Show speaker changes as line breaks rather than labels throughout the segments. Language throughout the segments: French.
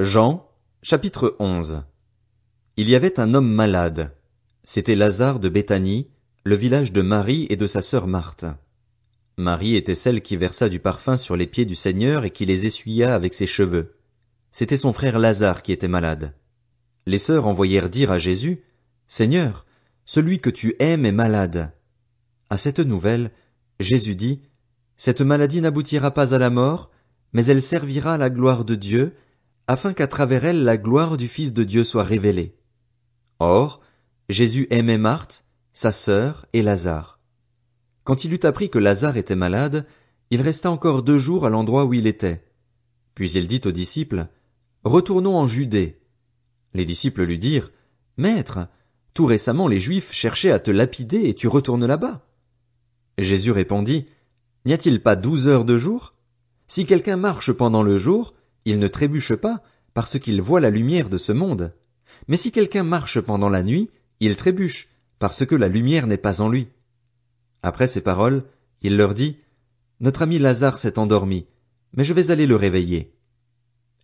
Jean, chapitre 11 Il y avait un homme malade. C'était Lazare de Béthanie, le village de Marie et de sa sœur Marthe. Marie était celle qui versa du parfum sur les pieds du Seigneur et qui les essuya avec ses cheveux. C'était son frère Lazare qui était malade. Les sœurs envoyèrent dire à Jésus, Seigneur, celui que tu aimes est malade. À cette nouvelle, Jésus dit, Cette maladie n'aboutira pas à la mort, mais elle servira à la gloire de Dieu, afin qu'à travers elle la gloire du Fils de Dieu soit révélée. Or, Jésus aimait Marthe, sa sœur et Lazare. Quand il eut appris que Lazare était malade, il resta encore deux jours à l'endroit où il était. Puis il dit aux disciples, Retournons en Judée. Les disciples lui dirent, Maître, tout récemment les Juifs cherchaient à te lapider et tu retournes là-bas. Jésus répondit, N'y a-t-il pas douze heures de jour? Si quelqu'un marche pendant le jour, il ne trébuche pas, parce qu'il voit la lumière de ce monde. Mais si quelqu'un marche pendant la nuit, il trébuche, parce que la lumière n'est pas en lui. Après ces paroles, il leur dit, Notre ami Lazare s'est endormi, mais je vais aller le réveiller.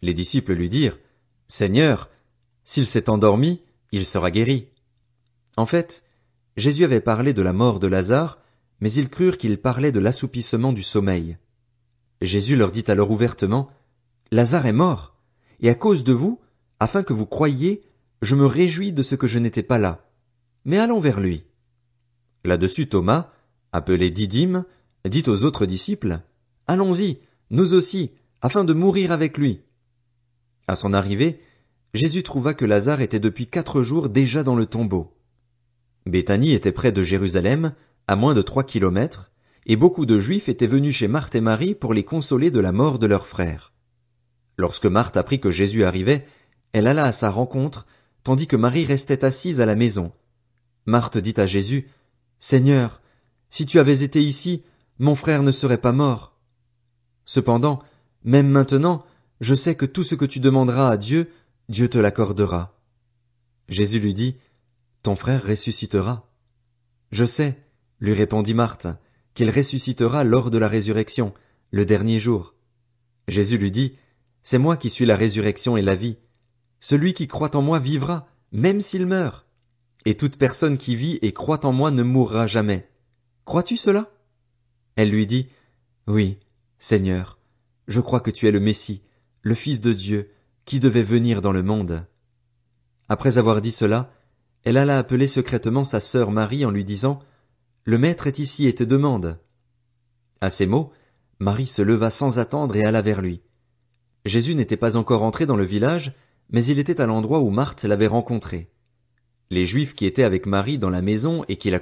Les disciples lui dirent, Seigneur, s'il s'est endormi, il sera guéri. En fait, Jésus avait parlé de la mort de Lazare, mais ils crurent qu'il parlait de l'assoupissement du sommeil. Jésus leur dit alors ouvertement, Lazare est mort, et à cause de vous, afin que vous croyiez, je me réjouis de ce que je n'étais pas là. Mais allons vers lui. Là-dessus Thomas, appelé Didyme, dit aux autres disciples, Allons-y, nous aussi, afin de mourir avec lui. À son arrivée, Jésus trouva que Lazare était depuis quatre jours déjà dans le tombeau. Béthanie était près de Jérusalem, à moins de trois kilomètres, et beaucoup de Juifs étaient venus chez Marthe et Marie pour les consoler de la mort de leur frère. Lorsque Marthe apprit que Jésus arrivait, elle alla à sa rencontre, tandis que Marie restait assise à la maison. Marthe dit à Jésus, Seigneur, si tu avais été ici, mon frère ne serait pas mort. Cependant, même maintenant, je sais que tout ce que tu demanderas à Dieu, Dieu te l'accordera. Jésus lui dit, Ton frère ressuscitera. Je sais, lui répondit Marthe, qu'il ressuscitera lors de la résurrection, le dernier jour. Jésus lui dit, c'est moi qui suis la résurrection et la vie. Celui qui croit en moi vivra, même s'il meurt. Et toute personne qui vit et croit en moi ne mourra jamais. Crois-tu cela? Elle lui dit, Oui, Seigneur, je crois que tu es le Messie, le Fils de Dieu, qui devait venir dans le monde. Après avoir dit cela, elle alla appeler secrètement sa sœur Marie en lui disant, Le Maître est ici et te demande. À ces mots, Marie se leva sans attendre et alla vers lui. Jésus n'était pas encore entré dans le village, mais il était à l'endroit où Marthe l'avait rencontré. Les Juifs qui étaient avec Marie dans la maison et qui la